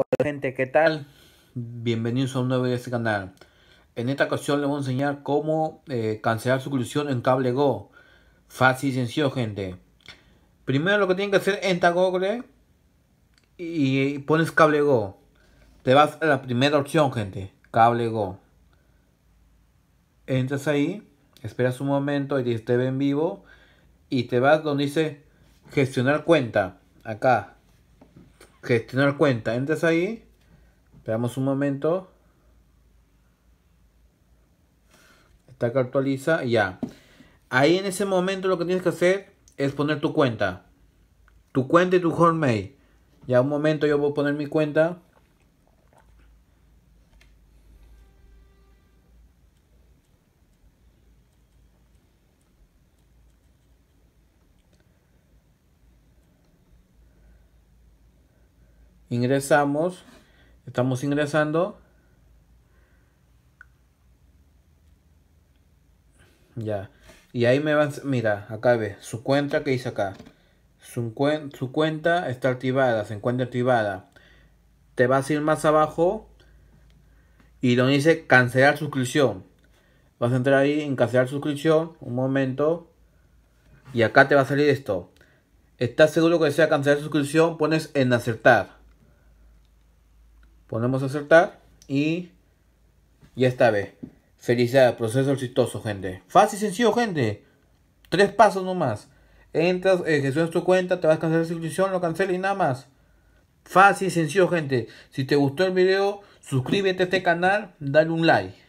Hola gente, ¿qué tal? Bienvenidos a un nuevo video de este canal. En esta ocasión les voy a enseñar cómo eh, cancelar su colisión en cable Go. Fácil y sencillo, gente. Primero lo que tienen que hacer es entrar Google y pones cable Go. Te vas a la primera opción, gente. Cable Go. Entras ahí, esperas un momento y te ve en vivo y te vas donde dice gestionar cuenta. Acá tener cuenta. Entras ahí. Esperamos un momento. Está que actualiza. Ya. Ahí en ese momento lo que tienes que hacer es poner tu cuenta. Tu cuenta y tu y Ya un momento yo voy a poner mi cuenta. ingresamos, estamos ingresando. Ya. Y ahí me van, mira, acá ve, su cuenta que dice acá. Su, su cuenta está activada, se encuentra activada. Te vas a ir más abajo y donde dice cancelar suscripción. Vas a entrar ahí en cancelar suscripción, un momento. Y acá te va a salir esto. ¿Estás seguro que desea cancelar suscripción? Pones en acertar. Ponemos a acertar y ya está, ve. Felicidad, proceso exitoso, gente. Fácil, y sencillo, gente. Tres pasos nomás. Entras, ejecutas eh, tu cuenta, te vas a cancelar la suscripción, lo cancelas y nada más. Fácil, y sencillo, gente. Si te gustó el video, suscríbete a este canal, dale un like.